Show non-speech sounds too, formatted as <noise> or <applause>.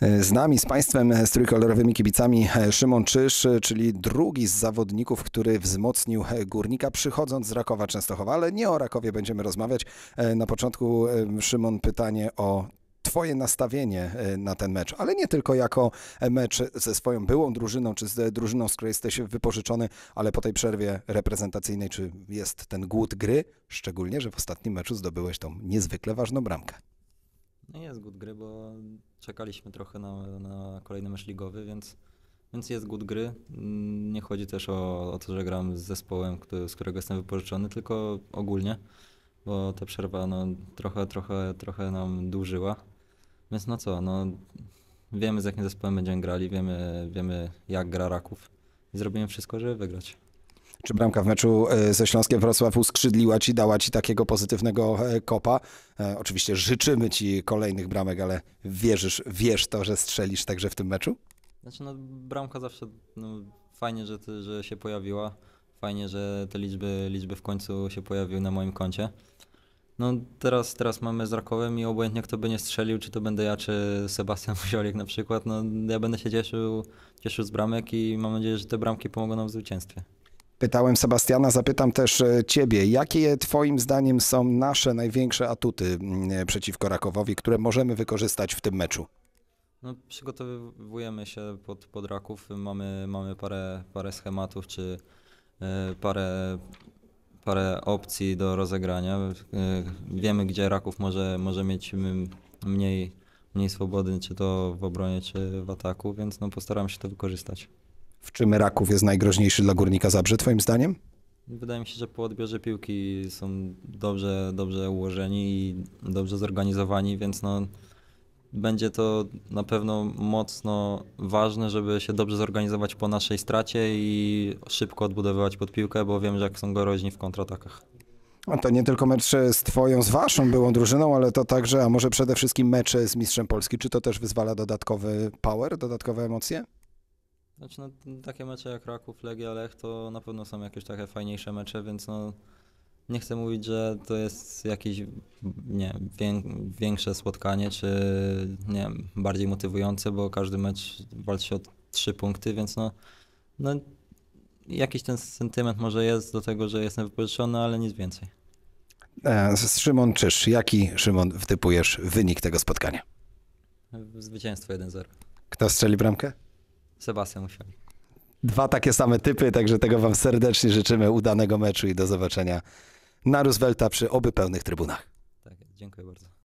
E, z nami, z Państwem, e, z trójkolorowymi kibicami e, Szymon Czyż, czyli drugi z zawodników, który wzmocnił Górnika, przychodząc z Rakowa Częstochowa, ale nie o Rakowie będziemy rozmawiać. Na początku, Szymon, pytanie o Twoje nastawienie na ten mecz, ale nie tylko jako mecz ze swoją byłą drużyną, czy z drużyną, z której jesteś wypożyczony, ale po tej przerwie reprezentacyjnej, czy jest ten głód gry, szczególnie, że w ostatnim meczu zdobyłeś tą niezwykle ważną bramkę. No jest gut gry, bo czekaliśmy trochę na, na kolejny mecz ligowy, więc, więc jest gut gry. Mm, nie chodzi też o, o to, że gram z zespołem, który, z którego jestem wypożyczony, tylko ogólnie, bo ta przerwa no, trochę, trochę, trochę nam dłużyła. Więc no co, no, wiemy z jakim zespołem będziemy grali, wiemy, wiemy jak gra Raków i zrobimy wszystko, żeby wygrać. Czy bramka w meczu e, ze Śląskiem Wrocław uskrzydliła ci, dała ci takiego pozytywnego e, kopa? E, oczywiście życzymy ci kolejnych bramek, ale wierzysz, wiesz to, że strzelisz także w tym meczu? Znaczy, no, bramka zawsze no, fajnie, że, że się pojawiła. Fajnie, że te liczby, liczby w końcu się pojawiły na moim koncie. No teraz, teraz mamy z Rakowem i obojętnie kto by nie strzelił, czy to będę ja, czy Sebastian Wziolik <laughs> na przykład, no ja będę się cieszył, cieszył z bramek i mam nadzieję, że te bramki pomogą nam w zwycięstwie. Pytałem Sebastiana, zapytam też e, Ciebie, jakie Twoim zdaniem są nasze największe atuty mm, e, przeciwko Rakowowi, które możemy wykorzystać w tym meczu? No, przygotowujemy się pod, pod Raków, mamy, mamy parę, parę schematów czy e, parę, parę opcji do rozegrania. wiemy, gdzie Raków może, może mieć mniej, mniej swobody, czy to w obronie, czy w ataku, więc no, postaram się to wykorzystać. W czym Raków jest najgroźniejszy dla Górnika Zabrze, twoim zdaniem? Wydaje mi się, że po odbiorze piłki są dobrze, dobrze ułożeni i dobrze zorganizowani, więc no, będzie to na pewno mocno ważne, żeby się dobrze zorganizować po naszej stracie i szybko odbudowywać pod piłkę, bo wiem, że jak są goroźni w kontratakach. to nie tylko mecz z twoją, z waszą byłą drużyną, ale to także, a może przede wszystkim mecze z Mistrzem Polski. Czy to też wyzwala dodatkowy power, dodatkowe emocje? Znaczy, no, takie mecze jak Raków, Legia, Lech to na pewno są jakieś takie fajniejsze mecze, więc no, nie chcę mówić, że to jest jakieś nie, większe spotkanie, czy nie bardziej motywujące, bo każdy mecz walczy się o trzy punkty, więc no, no jakiś ten sentyment może jest do tego, że jestem wypożyczony, ale nic więcej. E, Szymon Czysz, jaki Szymon wtypujesz wynik tego spotkania? Zwycięstwo 1-0. Kto strzeli bramkę? Sebastian musiał. Dwa takie same typy, także tego wam serdecznie życzymy. Udanego meczu i do zobaczenia na Roosevelta przy oby pełnych trybunach. Tak, dziękuję bardzo.